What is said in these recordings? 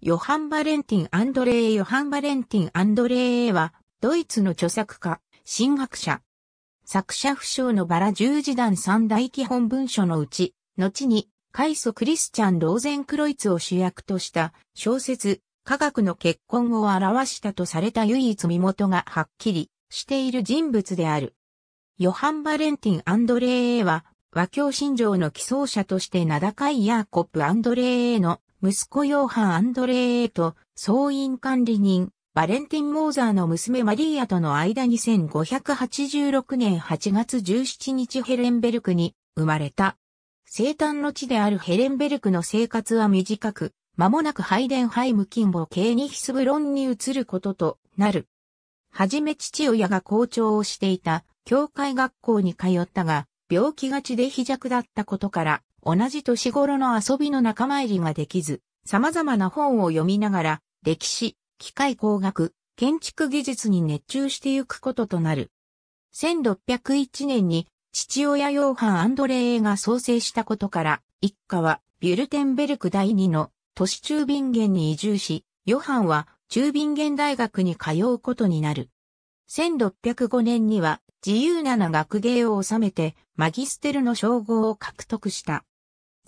ヨハン・バレンティン・アンドレー・ヨハン・バレンティン・アンドレーは、ドイツの著作家、神学者。作者不詳のバラ十字団三大基本文書のうち、後に、海ソ・クリスチャン・ローゼンクロイツを主役とした小説、科学の結婚を表したとされた唯一身元がはっきりしている人物である。ヨハン・バレンティン・アンドレーは、和教信条の寄草者として名高いヤーコップ・アンドレーの息子ヨーハン・アンドレーエと、総員管理人、バレンティン・モーザーの娘マリーアとの間に5 8 6年8月17日ヘレンベルクに生まれた。生誕の地であるヘレンベルクの生活は短く、間もなくハイデンハイム近母系にヒスブロンに移ることとなる。はじめ父親が校長をしていた教会学校に通ったが、病気がちで非弱だったことから、同じ年頃の遊びの仲間入りができず、様々な本を読みながら、歴史、機械工学、建築技術に熱中してゆくこととなる。1601年に父親ヨーハン・アンドレーが創生したことから、一家はビュルテンベルク第2の都市中便源に移住し、ヨハンは中便源大学に通うことになる。1605年には自由な学芸を収めてマギステルの称号を獲得した。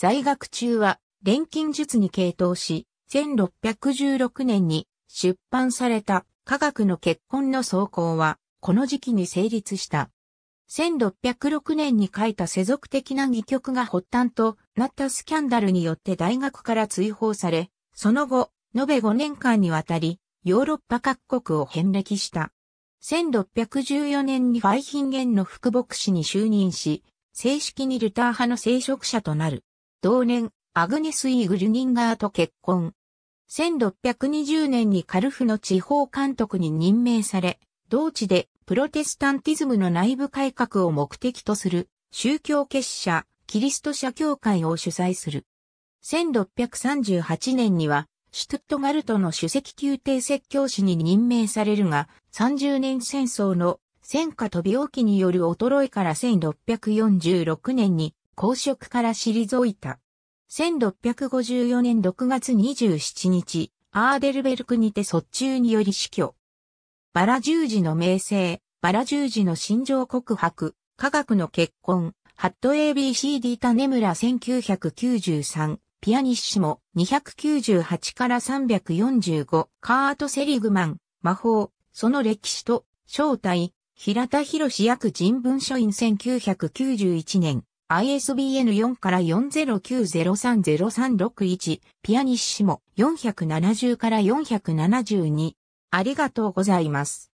在学中は錬金術に傾倒し、1616年に出版された科学の結婚の草稿は、この時期に成立した。1606年に書いた世俗的な戯曲が発端となったスキャンダルによって大学から追放され、その後、延べ5年間にわたり、ヨーロッパ各国を遍歴した。1614年にファイヒンゲンの副牧師に就任し、正式にルター派の聖職者となる。同年、アグネス・イーグルニンガーと結婚。1620年にカルフの地方監督に任命され、同地でプロテスタンティズムの内部改革を目的とする宗教結社、キリスト社協会を主催する。1638年には、シュトゥットガルトの主席宮廷説教師に任命されるが、30年戦争の戦火と病気による衰えから1646年に公職から退いた。1654年6月27日、アーデルベルクにて卒中により死去。バラ十字の名声、バラ十字の心情告白、科学の結婚、ハット ABCD ムラ1993、ピアニッシモ298から345、カート・セリグマン、魔法、その歴史と、正体、平田博士役人文書院1991年、ISBN4 から4090303661、ピアニッシモ470から472。ありがとうございます。